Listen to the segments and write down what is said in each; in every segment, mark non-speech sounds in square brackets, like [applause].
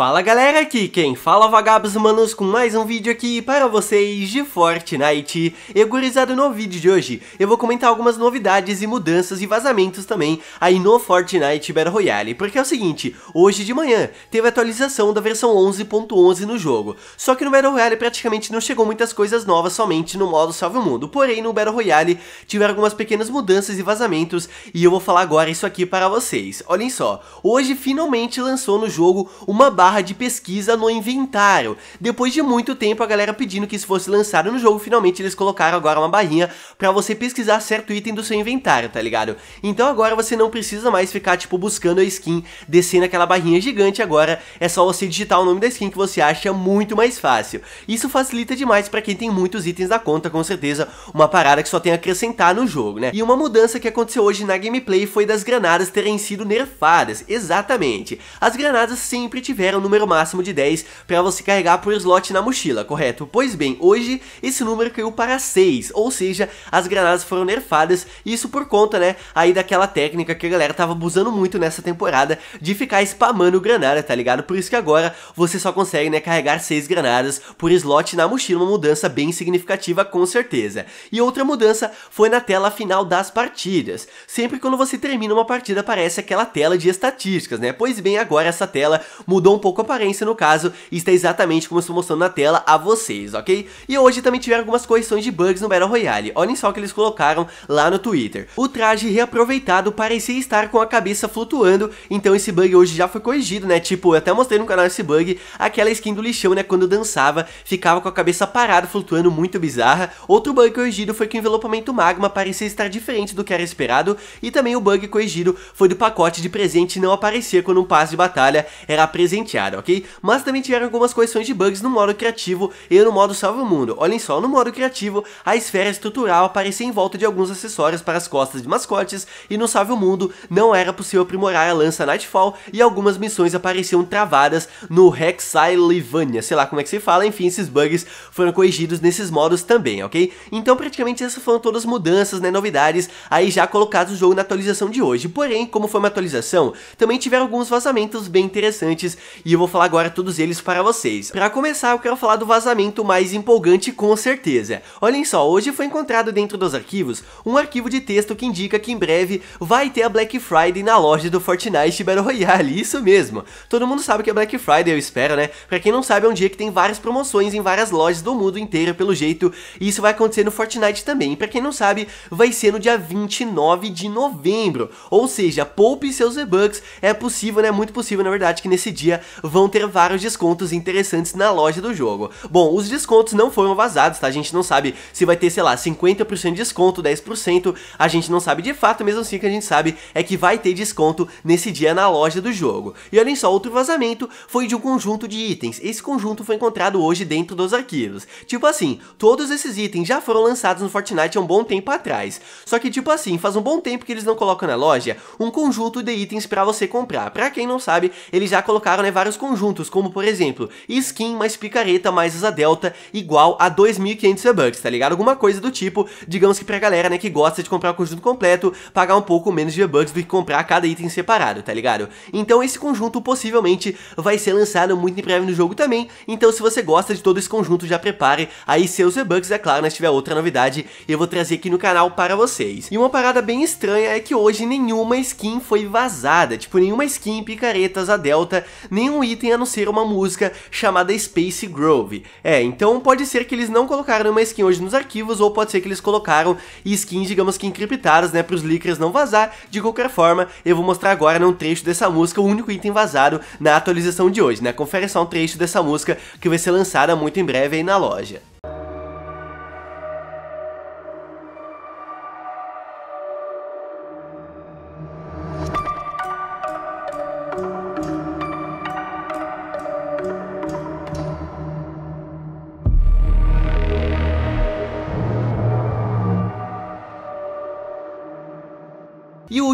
Fala galera, aqui quem fala vagabos humanos com mais um vídeo aqui para vocês de Fortnite E gurizada, no vídeo de hoje eu vou comentar algumas novidades e mudanças e vazamentos também aí no Fortnite Battle Royale Porque é o seguinte, hoje de manhã teve atualização da versão 11.11 no jogo Só que no Battle Royale praticamente não chegou muitas coisas novas somente no modo Salve o Mundo Porém no Battle Royale tiveram algumas pequenas mudanças e vazamentos e eu vou falar agora isso aqui para vocês Olhem só, hoje finalmente lançou no jogo uma barra barra de pesquisa no inventário. Depois de muito tempo a galera pedindo que isso fosse lançado no jogo, finalmente eles colocaram agora uma barrinha para você pesquisar certo item do seu inventário, tá ligado? Então agora você não precisa mais ficar tipo buscando a skin, descendo aquela barrinha gigante agora, é só você digitar o nome da skin que você acha muito mais fácil. Isso facilita demais para quem tem muitos itens da conta, com certeza, uma parada que só tem a acrescentar no jogo, né? E uma mudança que aconteceu hoje na gameplay foi das granadas terem sido nerfadas, exatamente. As granadas sempre tiveram um número máximo de 10 para você carregar por slot na mochila, correto? Pois bem, hoje esse número caiu para 6, ou seja, as granadas foram nerfadas, isso por conta, né, aí daquela técnica que a galera tava abusando muito nessa temporada de ficar spamando granada, tá ligado? Por isso que agora você só consegue, né, carregar 6 granadas por slot na mochila, uma mudança bem significativa com certeza. E outra mudança foi na tela final das partidas. Sempre quando você termina uma partida aparece aquela tela de estatísticas, né? Pois bem, agora essa tela mudou um pouco a aparência no caso, e está exatamente como eu estou mostrando na tela a vocês, ok? E hoje também tiveram algumas correções de bugs no Battle Royale, olhem só o que eles colocaram lá no Twitter. O traje reaproveitado parecia estar com a cabeça flutuando, então esse bug hoje já foi corrigido, né? Tipo, eu até mostrei no canal esse bug, aquela skin do lixão, né? Quando dançava, ficava com a cabeça parada, flutuando, muito bizarra. Outro bug corrigido foi que o envelopamento magma parecia estar diferente do que era esperado, e também o bug corrigido foi do pacote de presente não aparecer quando um passe de batalha era presente ok? Mas também tiveram algumas correções de bugs no modo criativo e no modo salve o mundo. Olhem só, no modo criativo, a esfera estrutural aparecia em volta de alguns acessórios para as costas de mascotes e no salve o mundo não era possível aprimorar a lança Nightfall e algumas missões apareciam travadas no Hexylivania, sei lá como é que se fala, enfim, esses bugs foram corrigidos nesses modos também, ok? Então praticamente essas foram todas as mudanças, né, novidades, aí já colocados o jogo na atualização de hoje. Porém, como foi uma atualização, também tiveram alguns vazamentos bem interessantes e eu vou falar agora todos eles para vocês. Para começar, eu quero falar do vazamento mais empolgante com certeza. Olhem só, hoje foi encontrado dentro dos arquivos um arquivo de texto que indica que em breve vai ter a Black Friday na loja do Fortnite Battle Royale, [laughs] isso mesmo. Todo mundo sabe que é Black Friday, eu espero, né? Pra quem não sabe, é um dia que tem várias promoções em várias lojas do mundo inteiro, pelo jeito, e isso vai acontecer no Fortnite também. pra quem não sabe, vai ser no dia 29 de novembro, ou seja, poupe seus e bucks é possível, né? Muito possível, na verdade, que nesse dia vão ter vários descontos interessantes na loja do jogo. Bom, os descontos não foram vazados, tá? A gente não sabe se vai ter, sei lá, 50% de desconto, 10%, a gente não sabe de fato, mesmo assim que a gente sabe é que vai ter desconto nesse dia na loja do jogo. E olhem só, outro vazamento foi de um conjunto de itens. Esse conjunto foi encontrado hoje dentro dos arquivos. Tipo assim, todos esses itens já foram lançados no Fortnite há um bom tempo atrás. Só que tipo assim, faz um bom tempo que eles não colocam na loja um conjunto de itens para você comprar. Para quem não sabe, eles já colocaram né, vários conjuntos, como por exemplo, skin mais picareta mais asa delta igual a 2.500 V-Bucks, tá ligado? Alguma coisa do tipo, digamos que pra galera, né, que gosta de comprar o conjunto completo, pagar um pouco menos de V-Bucks do que comprar cada item separado, tá ligado? Então esse conjunto possivelmente vai ser lançado muito em breve no jogo também, então se você gosta de todo esse conjunto, já prepare aí seus V-Bucks, é claro, né, se tiver outra novidade, eu vou trazer aqui no canal para vocês. E uma parada bem estranha é que hoje nenhuma skin foi vazada, tipo, nenhuma skin picaretas a delta, nem nenhum item a não ser uma música chamada Space Grove. É, então pode ser que eles não colocaram uma skin hoje nos arquivos, ou pode ser que eles colocaram skins, digamos que encriptadas, né, pros leakers não vazar. De qualquer forma, eu vou mostrar agora um trecho dessa música, o único item vazado na atualização de hoje, né? Confere só um trecho dessa música que vai ser lançada muito em breve aí na loja.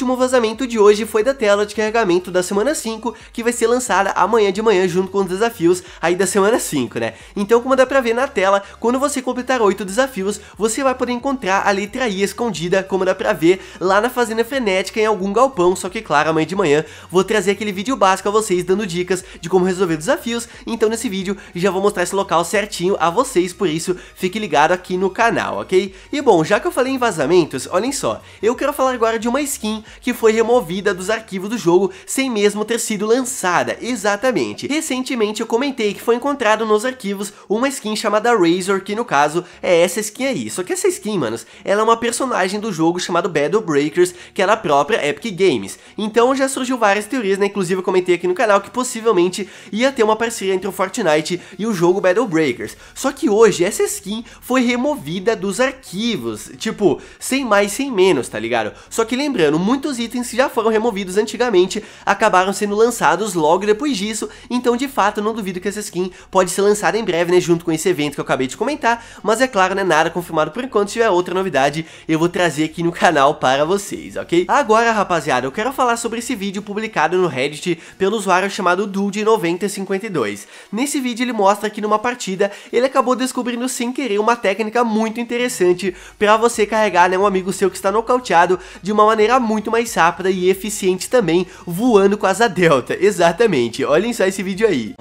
último vazamento de hoje foi da tela de carregamento da semana 5, que vai ser lançada amanhã de manhã junto com os desafios aí da semana 5, né? Então, como dá pra ver na tela, quando você completar 8 desafios, você vai poder encontrar a letra I escondida, como dá pra ver, lá na Fazenda Frenética, em algum galpão, só que claro, amanhã de manhã vou trazer aquele vídeo básico a vocês, dando dicas de como resolver desafios, então nesse vídeo já vou mostrar esse local certinho a vocês, por isso fique ligado aqui no canal, ok? E bom, já que eu falei em vazamentos, olhem só, eu quero falar agora de uma skin que foi removida dos arquivos do jogo sem mesmo ter sido lançada, exatamente. Recentemente eu comentei que foi encontrado nos arquivos uma skin chamada Razor, que no caso é essa skin aí. Só que essa skin, manos, ela é uma personagem do jogo chamado Battle Breakers, que é da própria Epic Games. Então já surgiu várias teorias, né? Inclusive eu comentei aqui no canal que possivelmente ia ter uma parceria entre o Fortnite e o jogo Battle Breakers. Só que hoje essa skin foi removida dos arquivos, tipo, sem mais, sem menos, tá ligado? Só que lembrando, muito muitos itens que já foram removidos antigamente acabaram sendo lançados logo depois disso, então de fato não duvido que essa skin pode ser lançada em breve, né, junto com esse evento que eu acabei de comentar, mas é claro, né, nada confirmado por enquanto, se tiver outra novidade eu vou trazer aqui no canal para vocês, ok? Agora, rapaziada, eu quero falar sobre esse vídeo publicado no Reddit pelo usuário chamado Dude9052. Nesse vídeo ele mostra que numa partida ele acabou descobrindo sem querer uma técnica muito interessante para você carregar né, um amigo seu que está nocauteado de uma maneira muito muito mais rápida e eficiente também, voando com a asa delta, exatamente, olhem só esse vídeo aí.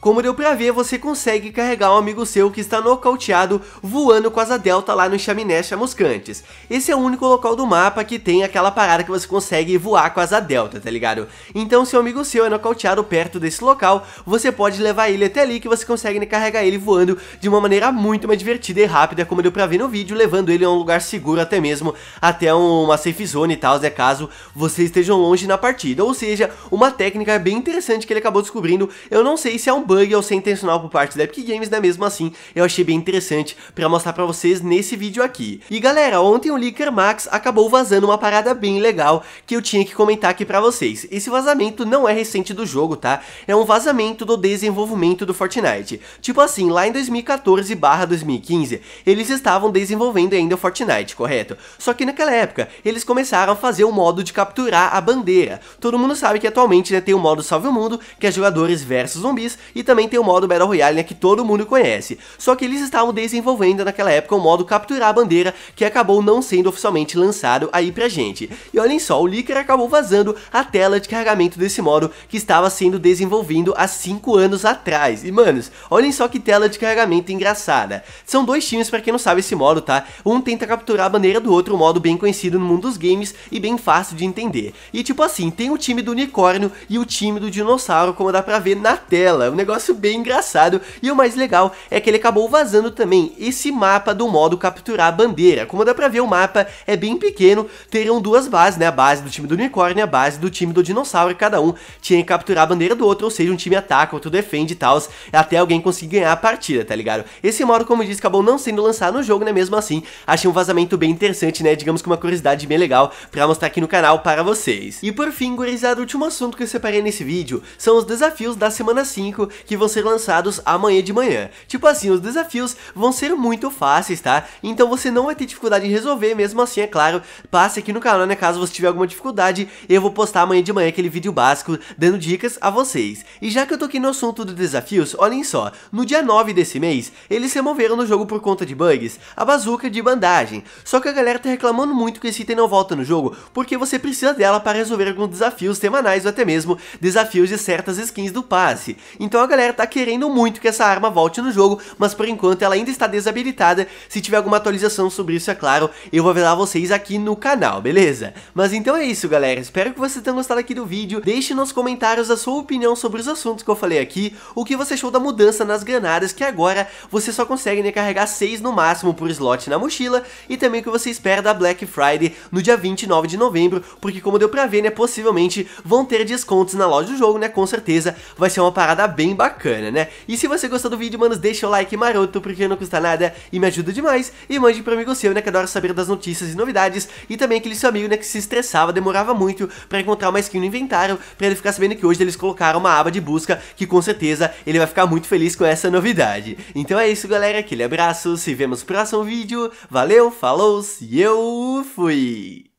Como deu pra ver, você consegue carregar um amigo seu que está nocauteado voando com asa delta lá no chaminé chamuscantes. Esse é o único local do mapa que tem aquela parada que você consegue voar com asa delta, tá ligado? Então se um amigo seu é nocauteado perto desse local, você pode levar ele até ali que você consegue carregar ele voando de uma maneira muito mais divertida e rápida, como deu pra ver no vídeo, levando ele a um lugar seguro até mesmo, até uma safe zone e tal, é caso vocês estejam longe na partida. Ou seja, uma técnica bem interessante que ele acabou descobrindo, eu não sei se é um bug ou se intencional por parte da Epic Games, né? Mesmo assim, eu achei bem interessante para mostrar para vocês nesse vídeo aqui. E galera, ontem o Leaker Max acabou vazando uma parada bem legal que eu tinha que comentar aqui para vocês. Esse vazamento não é recente do jogo, tá? É um vazamento do desenvolvimento do Fortnite. Tipo assim, lá em 2014 2015, eles estavam desenvolvendo ainda o Fortnite, correto? Só que naquela época, eles começaram a fazer o modo de capturar a bandeira. Todo mundo sabe que atualmente né, tem o modo Salve o Mundo, que é jogadores versus zumbis, e e também tem o modo Battle Royale, né, que todo mundo conhece. Só que eles estavam desenvolvendo naquela época o modo Capturar a Bandeira, que acabou não sendo oficialmente lançado aí pra gente. E olhem só, o Licker acabou vazando a tela de carregamento desse modo, que estava sendo desenvolvido há 5 anos atrás. E manos, olhem só que tela de carregamento engraçada. São dois times, pra quem não sabe esse modo, tá? Um tenta capturar a bandeira do outro, um modo bem conhecido no mundo dos games e bem fácil de entender. E tipo assim, tem o time do unicórnio e o time do dinossauro, como dá pra ver na tela. O negócio negócio bem engraçado. E o mais legal é que ele acabou vazando também esse mapa do modo capturar a bandeira. Como dá pra ver, o mapa é bem pequeno, terão duas bases, né? A base do time do unicórnio e a base do time do dinossauro. Cada um tinha que capturar a bandeira do outro, ou seja, um time ataca, outro defende e tal, até alguém conseguir ganhar a partida, tá ligado? Esse modo, como eu disse, acabou não sendo lançado no jogo, né? Mesmo assim, achei um vazamento bem interessante, né? Digamos que uma curiosidade bem legal pra mostrar aqui no canal para vocês. E por fim, gurizada, o último assunto que eu separei nesse vídeo são os desafios da semana 5 que vão ser lançados amanhã de manhã. Tipo assim, os desafios vão ser muito fáceis, tá? Então você não vai ter dificuldade em resolver, mesmo assim, é claro, passe aqui no canal, né? Caso você tiver alguma dificuldade, eu vou postar amanhã de manhã aquele vídeo básico dando dicas a vocês. E já que eu toquei no assunto dos desafios, olhem só, no dia 9 desse mês, eles removeram no jogo por conta de bugs a bazuca de bandagem. Só que a galera tá reclamando muito que esse item não volta no jogo, porque você precisa dela para resolver alguns desafios semanais ou até mesmo desafios de certas skins do passe. Então a galera tá querendo muito que essa arma volte no jogo, mas por enquanto ela ainda está desabilitada. Se tiver alguma atualização sobre isso, é claro, eu vou avisar vocês aqui no canal, beleza? Mas então é isso, galera. Espero que vocês tenham gostado aqui do vídeo. Deixe nos comentários a sua opinião sobre os assuntos que eu falei aqui, o que você achou da mudança nas granadas, que agora você só consegue né, carregar 6 no máximo por slot na mochila, e também o que você espera da Black Friday no dia 29 de novembro, porque como deu pra ver, né, possivelmente vão ter descontos na loja do jogo, né, com certeza vai ser uma parada bem bacana, né? E se você gostou do vídeo, manos, deixa o like maroto, porque não custa nada e me ajuda demais. E mande pro amigo seu, né, que adora saber das notícias e novidades. E também aquele seu amigo, né, que se estressava, demorava muito pra encontrar uma skin no inventário, pra ele ficar sabendo que hoje eles colocaram uma aba de busca, que com certeza ele vai ficar muito feliz com essa novidade. Então é isso, galera, aquele abraço, se vemos no próximo vídeo, valeu, falou, e eu fui!